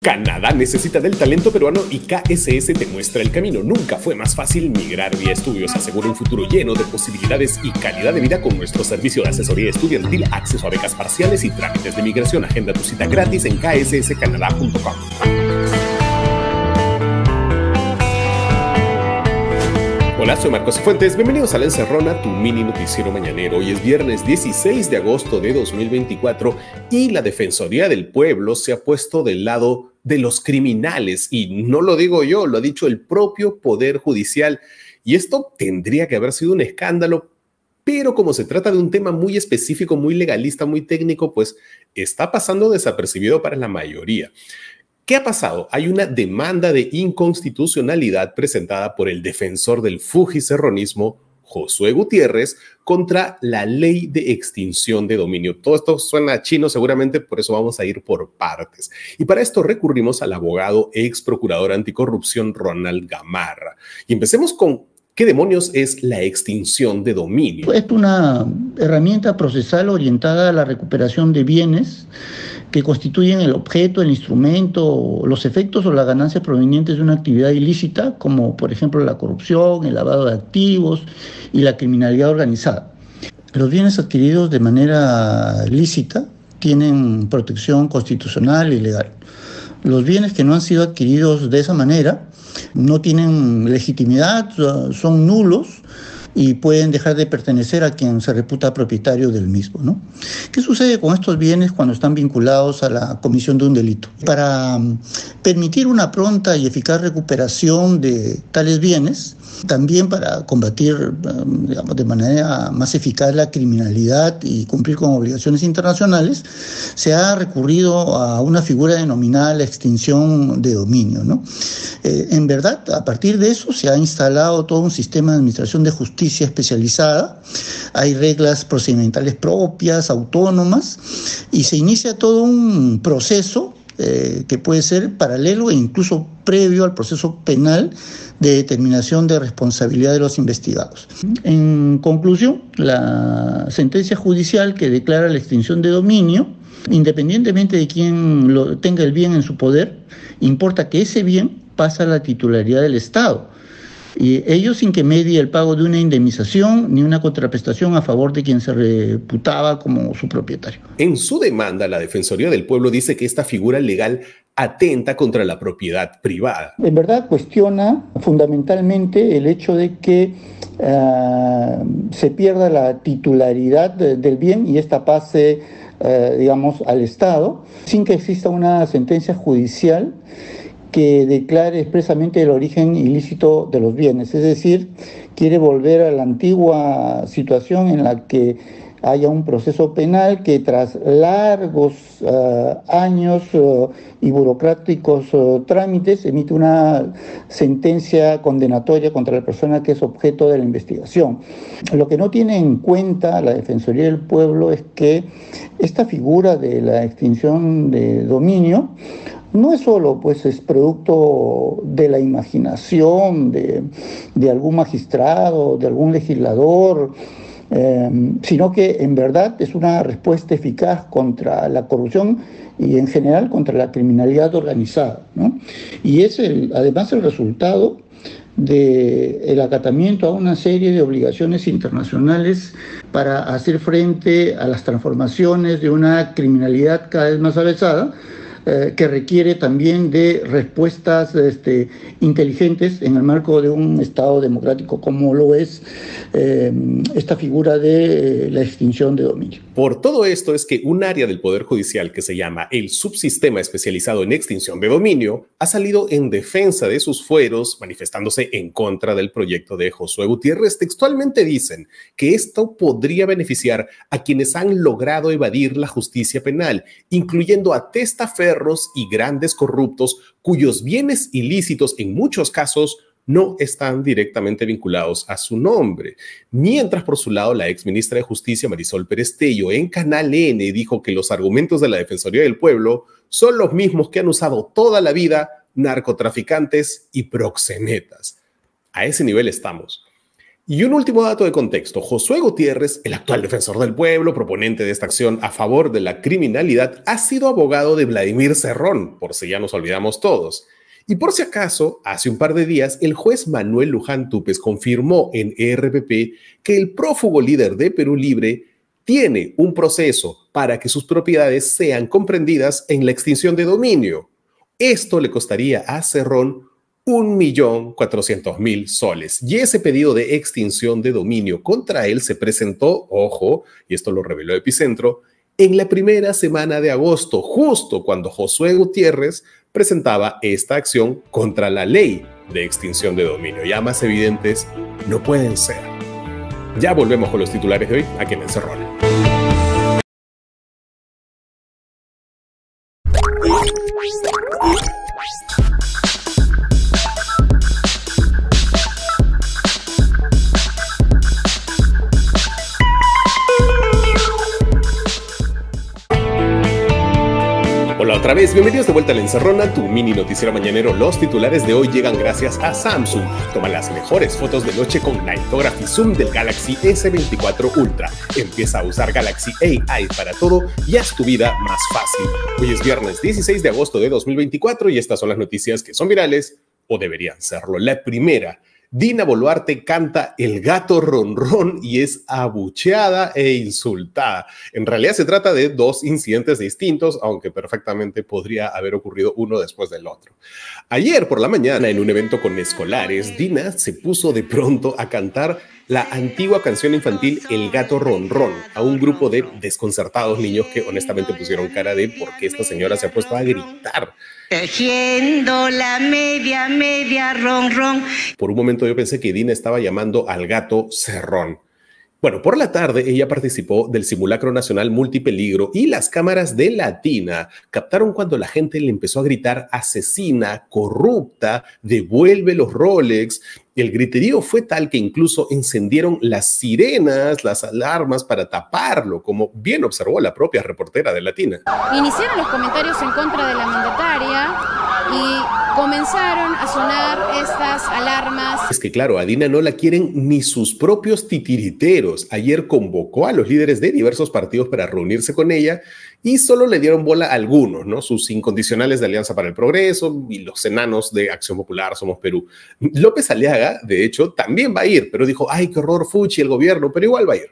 Canadá necesita del talento peruano y KSS te muestra el camino. Nunca fue más fácil migrar vía estudios. Asegura un futuro lleno de posibilidades y calidad de vida con nuestro servicio de asesoría estudiantil, acceso a becas parciales y trámites de migración. Agenda tu cita gratis en ksscanadá.com. Hola, soy Marcos Fuentes. Bienvenidos a La Encerrona, tu mini noticiero mañanero. Hoy es viernes 16 de agosto de 2024 y la Defensoría del Pueblo se ha puesto del lado de los criminales. Y no lo digo yo, lo ha dicho el propio Poder Judicial. Y esto tendría que haber sido un escándalo, pero como se trata de un tema muy específico, muy legalista, muy técnico, pues está pasando desapercibido para la mayoría. ¿Qué ha pasado? Hay una demanda de inconstitucionalidad presentada por el defensor del fujicerronismo, Josué Gutiérrez contra la ley de extinción de dominio. Todo esto suena chino seguramente, por eso vamos a ir por partes. Y para esto recurrimos al abogado ex procurador anticorrupción Ronald Gamarra. Y empecemos con ¿Qué demonios es la extinción de dominio? Es una herramienta procesal orientada a la recuperación de bienes que constituyen el objeto, el instrumento, los efectos o las ganancias provenientes de una actividad ilícita, como por ejemplo la corrupción, el lavado de activos y la criminalidad organizada. Los bienes adquiridos de manera lícita tienen protección constitucional y legal. Los bienes que no han sido adquiridos de esa manera no tienen legitimidad, son nulos y pueden dejar de pertenecer a quien se reputa propietario del mismo. ¿no? ¿Qué sucede con estos bienes cuando están vinculados a la comisión de un delito? Para mm, permitir una pronta y eficaz recuperación de tales bienes, también para combatir mm, digamos, de manera más eficaz la criminalidad y cumplir con obligaciones internacionales, se ha recurrido a una figura denominada la extinción de dominio. ¿no? Eh, en verdad, a partir de eso se ha instalado todo un sistema de administración de justicia especializada, hay reglas procedimentales propias, autónomas, y se inicia todo un proceso eh, que puede ser paralelo e incluso previo al proceso penal de determinación de responsabilidad de los investigados. En conclusión, la sentencia judicial que declara la extinción de dominio, independientemente de quién lo tenga el bien en su poder, importa que ese bien pasa a la titularidad del Estado y ellos sin que medie el pago de una indemnización ni una contraprestación a favor de quien se reputaba como su propietario. En su demanda, la Defensoría del Pueblo dice que esta figura legal atenta contra la propiedad privada. En verdad cuestiona fundamentalmente el hecho de que eh, se pierda la titularidad del bien y esta pase, eh, digamos, al Estado, sin que exista una sentencia judicial que declare expresamente el origen ilícito de los bienes, es decir, quiere volver a la antigua situación en la que haya un proceso penal que tras largos eh, años eh, y burocráticos eh, trámites emite una sentencia condenatoria contra la persona que es objeto de la investigación. Lo que no tiene en cuenta la Defensoría del Pueblo es que esta figura de la extinción de dominio no es solo pues es producto de la imaginación de, algún magistrado, de algún legislador, eh, sino que en verdad es una respuesta eficaz contra la corrupción y en general contra la criminalidad organizada. Y es además el resultado del acatamiento a una serie de obligaciones internacionales para hacer frente a las transformaciones de una criminalidad cada vez más avesada... Eh, que requiere también de respuestas este, inteligentes en el marco de un Estado democrático como lo es eh, esta figura de eh, la extinción de dominio. Por todo esto es que un área del Poder Judicial que se llama el subsistema especializado en extinción de dominio ha salido en defensa de sus fueros manifestándose en contra del proyecto de Josué Gutiérrez. Textualmente dicen que esto podría beneficiar a quienes han logrado evadir la justicia penal, incluyendo a Testafer y grandes corruptos cuyos bienes ilícitos en muchos casos no están directamente vinculados a su nombre. Mientras, por su lado, la ex ministra de Justicia, Marisol Perestello, en Canal N dijo que los argumentos de la Defensoría del Pueblo son los mismos que han usado toda la vida narcotraficantes y proxenetas. A ese nivel estamos. Y un último dato de contexto. Josué Gutiérrez, el actual defensor del pueblo, proponente de esta acción a favor de la criminalidad, ha sido abogado de Vladimir Cerrón, por si ya nos olvidamos todos. Y por si acaso, hace un par de días, el juez Manuel Luján Tupes confirmó en ERPP que el prófugo líder de Perú Libre tiene un proceso para que sus propiedades sean comprendidas en la extinción de dominio. Esto le costaría a Cerrón 1.400.000 soles. Y ese pedido de extinción de dominio contra él se presentó, ojo, y esto lo reveló Epicentro, en la primera semana de agosto, justo cuando Josué Gutiérrez presentaba esta acción contra la ley de extinción de dominio. Ya más evidentes no pueden ser. Ya volvemos con los titulares de hoy aquí en Encerrón. otra vez, bienvenidos de vuelta a la encerrona, tu mini noticiero mañanero. Los titulares de hoy llegan gracias a Samsung. Toma las mejores fotos de noche con Nightography Zoom del Galaxy S24 Ultra. Empieza a usar Galaxy AI para todo y haz tu vida más fácil. Hoy es viernes 16 de agosto de 2024 y estas son las noticias que son virales o deberían serlo. La primera, Dina Boluarte canta El gato ronron y es abucheada e insultada. En realidad se trata de dos incidentes distintos, aunque perfectamente podría haber ocurrido uno después del otro. Ayer por la mañana, en un evento con escolares, Dina se puso de pronto a cantar la antigua canción infantil El gato ron a un grupo de desconcertados niños que honestamente pusieron cara de por qué esta señora se ha puesto a gritar. Tejiendo la media, media ron. Por un momento yo pensé que Dina estaba llamando al gato cerrón. Bueno, por la tarde ella participó del simulacro nacional multipeligro y las cámaras de Latina captaron cuando la gente le empezó a gritar asesina, corrupta, devuelve los Rolex el griterío fue tal que incluso encendieron las sirenas, las alarmas para taparlo, como bien observó la propia reportera de Latina. Iniciaron los comentarios en contra de la mandataria y comenzaron a sonar estas alarmas. Es que claro, a Dina no la quieren ni sus propios titiriteros. Ayer convocó a los líderes de diversos partidos para reunirse con ella y solo le dieron bola a algunos, ¿no? Sus incondicionales de Alianza para el Progreso y los enanos de Acción Popular, Somos Perú. López Aliaga, de hecho, también va a ir, pero dijo, ay, qué horror, Fuchi, el gobierno, pero igual va a ir.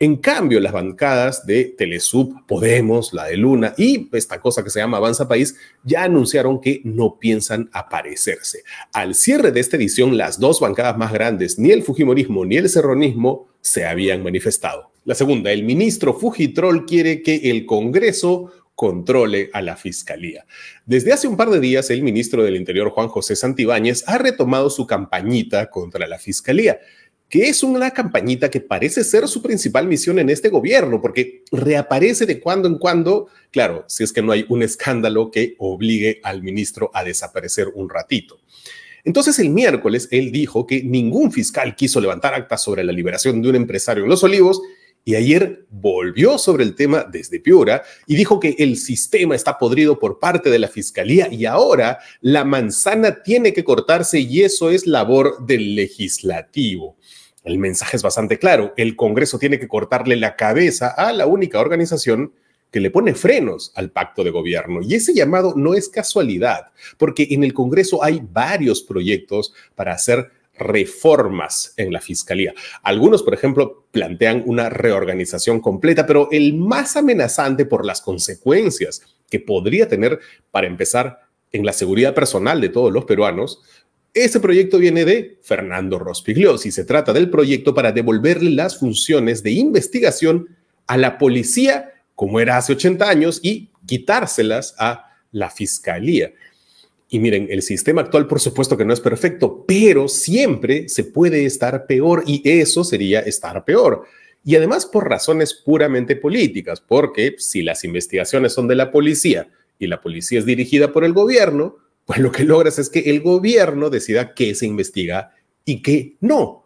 En cambio, las bancadas de Telesub, Podemos, la de Luna y esta cosa que se llama Avanza País ya anunciaron que no piensan aparecerse. Al cierre de esta edición, las dos bancadas más grandes, ni el Fujimorismo ni el Serronismo, se habían manifestado. La segunda, el ministro Fujitrol quiere que el Congreso controle a la fiscalía. Desde hace un par de días, el ministro del Interior, Juan José Santibáñez, ha retomado su campañita contra la fiscalía que es una campañita que parece ser su principal misión en este gobierno, porque reaparece de cuando en cuando, claro, si es que no hay un escándalo que obligue al ministro a desaparecer un ratito. Entonces el miércoles él dijo que ningún fiscal quiso levantar actas sobre la liberación de un empresario en Los Olivos y ayer volvió sobre el tema desde Piura y dijo que el sistema está podrido por parte de la Fiscalía y ahora la manzana tiene que cortarse y eso es labor del legislativo. El mensaje es bastante claro, el Congreso tiene que cortarle la cabeza a la única organización que le pone frenos al pacto de gobierno. Y ese llamado no es casualidad, porque en el Congreso hay varios proyectos para hacer reformas en la fiscalía. Algunos, por ejemplo, plantean una reorganización completa, pero el más amenazante por las consecuencias que podría tener, para empezar, en la seguridad personal de todos los peruanos, ese proyecto viene de Fernando Rospigliosi. Se trata del proyecto para devolverle las funciones de investigación a la policía, como era hace 80 años, y quitárselas a la fiscalía. Y miren, el sistema actual por supuesto que no es perfecto, pero siempre se puede estar peor y eso sería estar peor. Y además por razones puramente políticas, porque si las investigaciones son de la policía y la policía es dirigida por el gobierno, pues lo que logras es que el gobierno decida qué se investiga y qué no.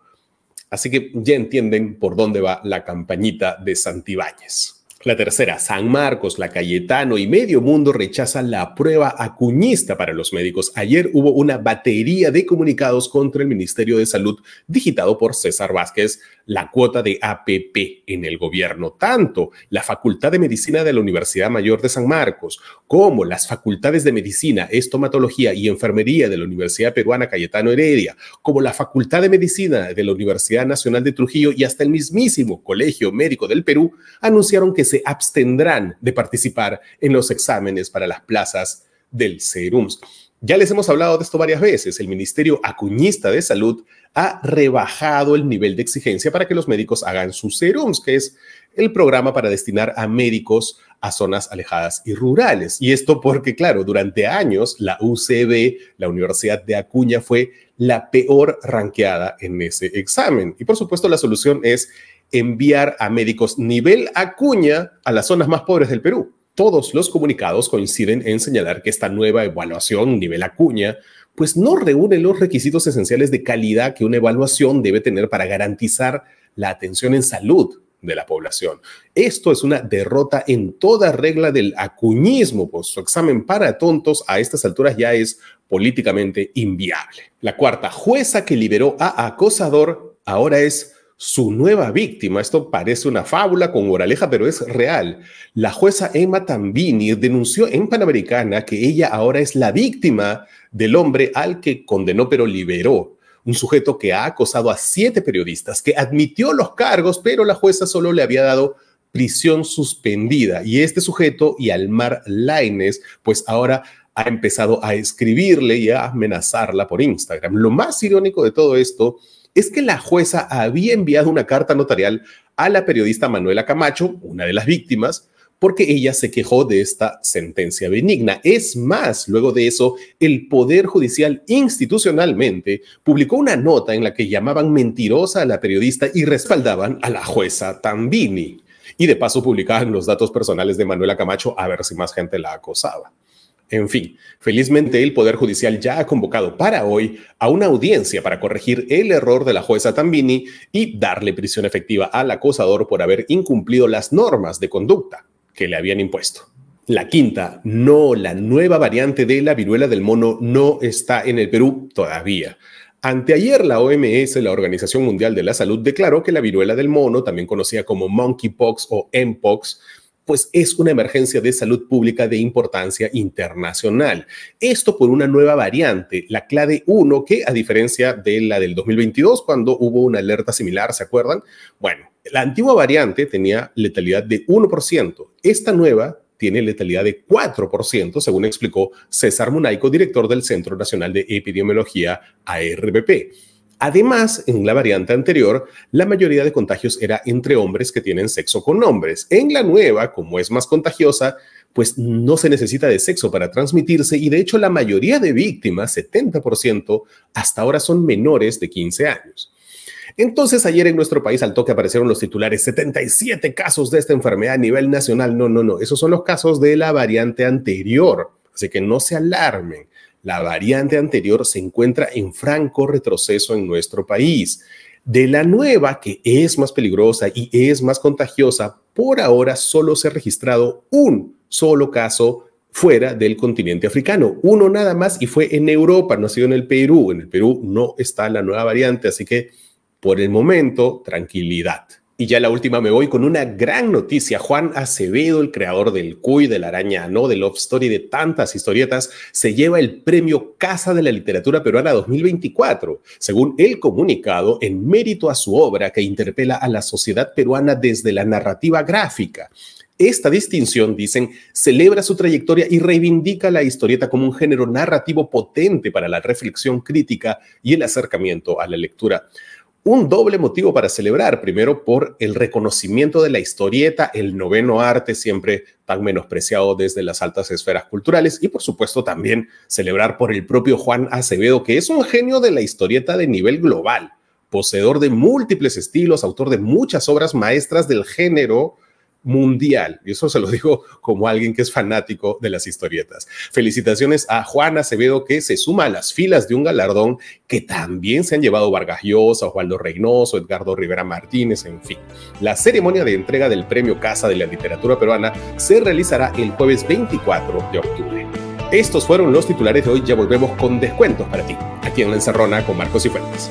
Así que ya entienden por dónde va la campañita de Santibáñez. La tercera, San Marcos, La Cayetano y Medio Mundo rechazan la prueba acuñista para los médicos. Ayer hubo una batería de comunicados contra el Ministerio de Salud, digitado por César Vázquez, la cuota de APP en el gobierno. Tanto la Facultad de Medicina de la Universidad Mayor de San Marcos como las Facultades de Medicina, Estomatología y Enfermería de la Universidad Peruana Cayetano Heredia, como la Facultad de Medicina de la Universidad Nacional de Trujillo y hasta el mismísimo Colegio Médico del Perú, anunciaron que se abstendrán de participar en los exámenes para las plazas del CERUMS. Ya les hemos hablado de esto varias veces. El Ministerio Acuñista de Salud ha rebajado el nivel de exigencia para que los médicos hagan sus CERUMS, que es el programa para destinar a médicos a zonas alejadas y rurales. Y esto porque, claro, durante años la UCB, la Universidad de Acuña, fue la peor ranqueada en ese examen. Y por supuesto, la solución es enviar a médicos nivel acuña a las zonas más pobres del Perú. Todos los comunicados coinciden en señalar que esta nueva evaluación nivel acuña pues no reúne los requisitos esenciales de calidad que una evaluación debe tener para garantizar la atención en salud de la población. Esto es una derrota en toda regla del acuñismo, pues su examen para tontos a estas alturas ya es políticamente inviable. La cuarta jueza que liberó a acosador ahora es su nueva víctima. Esto parece una fábula con moraleja, pero es real. La jueza Emma Tambini denunció en Panamericana que ella ahora es la víctima del hombre al que condenó pero liberó. Un sujeto que ha acosado a siete periodistas, que admitió los cargos, pero la jueza solo le había dado prisión suspendida. Y este sujeto, y Almar Laines, pues ahora ha empezado a escribirle y a amenazarla por Instagram. Lo más irónico de todo esto es que la jueza había enviado una carta notarial a la periodista Manuela Camacho, una de las víctimas, porque ella se quejó de esta sentencia benigna. Es más, luego de eso, el Poder Judicial institucionalmente publicó una nota en la que llamaban mentirosa a la periodista y respaldaban a la jueza Tambini. Y de paso publicaban los datos personales de Manuela Camacho a ver si más gente la acosaba. En fin, felizmente el Poder Judicial ya ha convocado para hoy a una audiencia para corregir el error de la jueza Tambini y darle prisión efectiva al acosador por haber incumplido las normas de conducta que le habían impuesto. La quinta, no, la nueva variante de la viruela del mono no está en el Perú todavía. Anteayer la OMS, la Organización Mundial de la Salud, declaró que la viruela del mono, también conocida como monkeypox o mpox, pues es una emergencia de salud pública de importancia internacional. Esto por una nueva variante, la clave 1, que a diferencia de la del 2022, cuando hubo una alerta similar, ¿se acuerdan? Bueno, la antigua variante tenía letalidad de 1%, esta nueva tiene letalidad de 4%, según explicó César Munaico, director del Centro Nacional de Epidemiología ARPP. Además, en la variante anterior, la mayoría de contagios era entre hombres que tienen sexo con hombres. En la nueva, como es más contagiosa, pues no se necesita de sexo para transmitirse y de hecho la mayoría de víctimas, 70%, hasta ahora son menores de 15 años. Entonces, ayer en nuestro país al toque aparecieron los titulares, 77 casos de esta enfermedad a nivel nacional. No, no, no, esos son los casos de la variante anterior, así que no se alarmen. La variante anterior se encuentra en franco retroceso en nuestro país. De la nueva, que es más peligrosa y es más contagiosa, por ahora solo se ha registrado un solo caso fuera del continente africano. Uno nada más y fue en Europa, no ha sido en el Perú. En el Perú no está la nueva variante, así que por el momento, tranquilidad. Y ya la última me voy con una gran noticia. Juan Acevedo, el creador del Cuy, de la araña, no, de Love Story, de tantas historietas, se lleva el premio Casa de la Literatura Peruana 2024, según el comunicado, en mérito a su obra que interpela a la sociedad peruana desde la narrativa gráfica. Esta distinción, dicen, celebra su trayectoria y reivindica la historieta como un género narrativo potente para la reflexión crítica y el acercamiento a la lectura un doble motivo para celebrar. Primero, por el reconocimiento de la historieta, el noveno arte siempre tan menospreciado desde las altas esferas culturales. Y por supuesto, también celebrar por el propio Juan Acevedo, que es un genio de la historieta de nivel global, poseedor de múltiples estilos, autor de muchas obras maestras del género mundial. Y eso se lo digo como alguien que es fanático de las historietas. Felicitaciones a Juan Acevedo que se suma a las filas de un galardón que también se han llevado Vargas Llosa, Osvaldo Reynoso, Edgardo Rivera Martínez, en fin. La ceremonia de entrega del Premio Casa de la Literatura Peruana se realizará el jueves 24 de octubre. Estos fueron los titulares de hoy. Ya volvemos con descuentos para ti, aquí en La Encerrona con Marcos y Fuentes.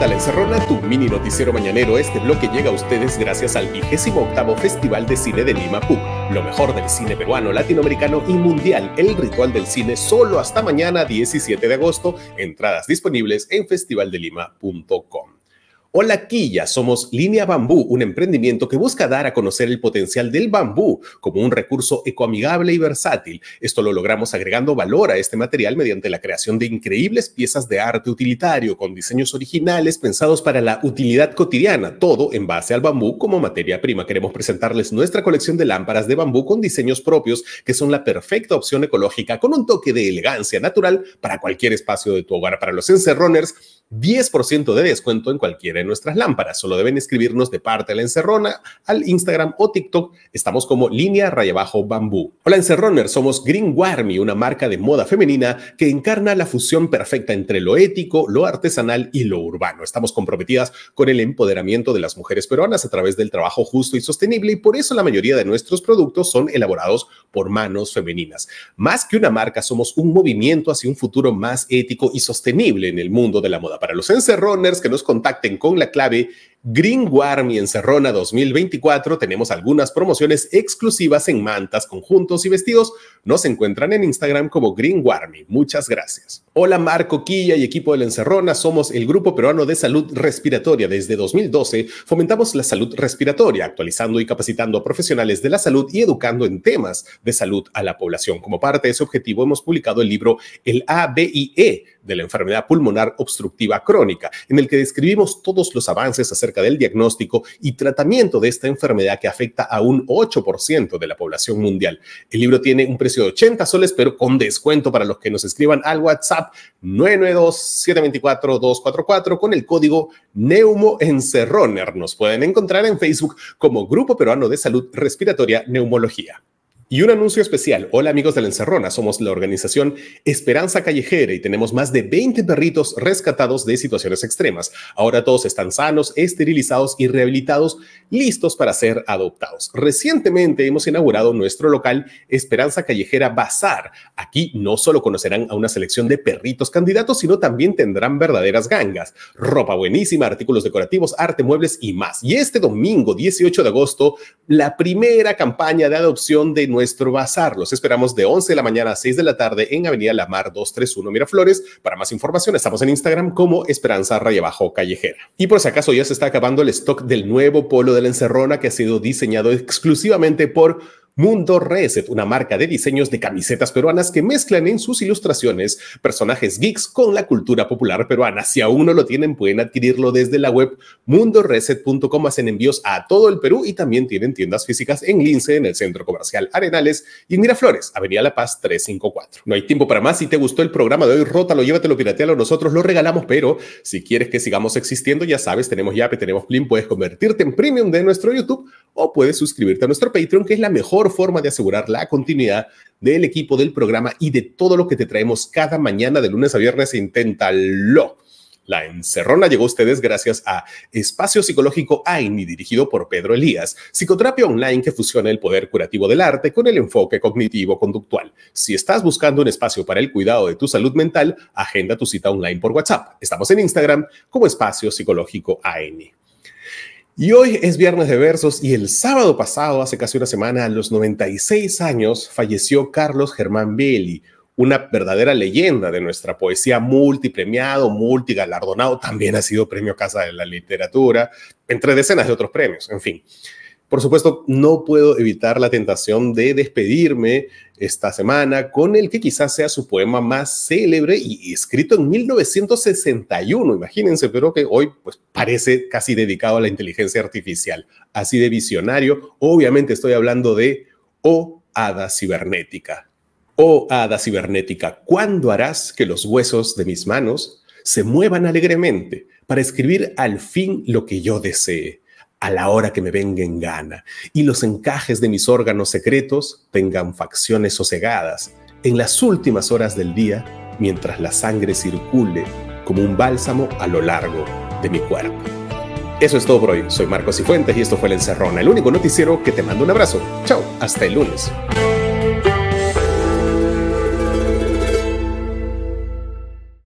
Tal encerrona, tu mini noticiero mañanero. Este bloque llega a ustedes gracias al vigésimo octavo Festival de Cine de Lima PUC. Lo mejor del cine peruano, latinoamericano y mundial. El ritual del cine solo hasta mañana 17 de agosto. Entradas disponibles en festivaldelima.com. Hola Quilla, somos Línea Bambú, un emprendimiento que busca dar a conocer el potencial del bambú como un recurso ecoamigable y versátil. Esto lo logramos agregando valor a este material mediante la creación de increíbles piezas de arte utilitario con diseños originales pensados para la utilidad cotidiana, todo en base al bambú como materia prima. Queremos presentarles nuestra colección de lámparas de bambú con diseños propios que son la perfecta opción ecológica con un toque de elegancia natural para cualquier espacio de tu hogar. Para los encerroners, 10% de descuento en cualquiera de nuestras lámparas. Solo deben escribirnos de parte de la encerrona al Instagram o TikTok. Estamos como línea rayabajo bambú. Hola encerroner. somos Green Warmy, una marca de moda femenina que encarna la fusión perfecta entre lo ético, lo artesanal y lo urbano. Estamos comprometidas con el empoderamiento de las mujeres peruanas a través del trabajo justo y sostenible y por eso la mayoría de nuestros productos son elaborados por manos femeninas. Más que una marca, somos un movimiento hacia un futuro más ético y sostenible en el mundo de la moda para los encerroners que nos contacten con la clave Green Warmy Encerrona 2024 tenemos algunas promociones exclusivas en mantas, conjuntos y vestidos. Nos encuentran en Instagram como Green Warmy. Muchas gracias. Hola Marco Quilla y equipo de la Encerrona. Somos el Grupo Peruano de Salud Respiratoria. Desde 2012 fomentamos la salud respiratoria, actualizando y capacitando a profesionales de la salud y educando en temas de salud a la población. Como parte de ese objetivo hemos publicado el libro El E, de la enfermedad pulmonar obstructiva crónica, en el que describimos todos los avances acerca del diagnóstico y tratamiento de esta enfermedad que afecta a un 8% de la población mundial. El libro tiene un precio de 80 soles, pero con descuento para los que nos escriban al WhatsApp 992-724-244 con el código Neumo Encerroner. Nos pueden encontrar en Facebook como Grupo Peruano de Salud Respiratoria Neumología. Y un anuncio especial. Hola amigos de la Encerrona, somos la organización Esperanza Callejera y tenemos más de 20 perritos rescatados de situaciones extremas. Ahora todos están sanos, esterilizados y rehabilitados, listos para ser adoptados. Recientemente hemos inaugurado nuestro local Esperanza Callejera Bazar. Aquí no solo conocerán a una selección de perritos candidatos, sino también tendrán verdaderas gangas, ropa buenísima, artículos decorativos, arte, muebles y más. Y este domingo 18 de agosto, la primera campaña de adopción de nuestro bazar. Los esperamos de 11 de la mañana a 6 de la tarde en Avenida Lamar 231 Miraflores. Para más información, estamos en Instagram como Esperanza Rayabajo Callejera. Y por si acaso ya se está acabando el stock del nuevo polo de la encerrona que ha sido diseñado exclusivamente por Mundo Reset, una marca de diseños de camisetas peruanas que mezclan en sus ilustraciones personajes geeks con la cultura popular peruana. Si aún no lo tienen, pueden adquirirlo desde la web mundoreset.com. Hacen envíos a todo el Perú y también tienen tiendas físicas en Lince, en el Centro Comercial Arenales y en Miraflores, Avenida La Paz 354. No hay tiempo para más. Si te gustó el programa de hoy, rótalo, llévatelo, piratealo. Nosotros lo regalamos, pero si quieres que sigamos existiendo, ya sabes, tenemos que tenemos Plim, puedes convertirte en premium de nuestro YouTube o puedes suscribirte a nuestro Patreon, que es la mejor forma de asegurar la continuidad del equipo, del programa y de todo lo que te traemos cada mañana de lunes a viernes. Inténtalo. La encerrona llegó a ustedes gracias a Espacio Psicológico AINI, dirigido por Pedro Elías, psicoterapia online que fusiona el poder curativo del arte con el enfoque cognitivo-conductual. Si estás buscando un espacio para el cuidado de tu salud mental, agenda tu cita online por WhatsApp. Estamos en Instagram como Espacio Psicológico AINI. Y hoy es viernes de versos y el sábado pasado, hace casi una semana, a los 96 años, falleció Carlos Germán Belli, una verdadera leyenda de nuestra poesía, multipremiado, multigalardonado, también ha sido premio Casa de la Literatura, entre decenas de otros premios, en fin. Por supuesto, no puedo evitar la tentación de despedirme esta semana con el que quizás sea su poema más célebre y escrito en 1961, imagínense, pero que hoy pues parece casi dedicado a la inteligencia artificial, así de visionario. Obviamente estoy hablando de O Hada Cibernética. O Hada Cibernética, ¿cuándo harás que los huesos de mis manos se muevan alegremente para escribir al fin lo que yo desee? a la hora que me venga en gana, y los encajes de mis órganos secretos tengan facciones sosegadas en las últimas horas del día, mientras la sangre circule como un bálsamo a lo largo de mi cuerpo. Eso es todo por hoy. Soy Marcos Cifuentes y esto fue El Encerrón, el único noticiero que te mando un abrazo. Chao, hasta el lunes.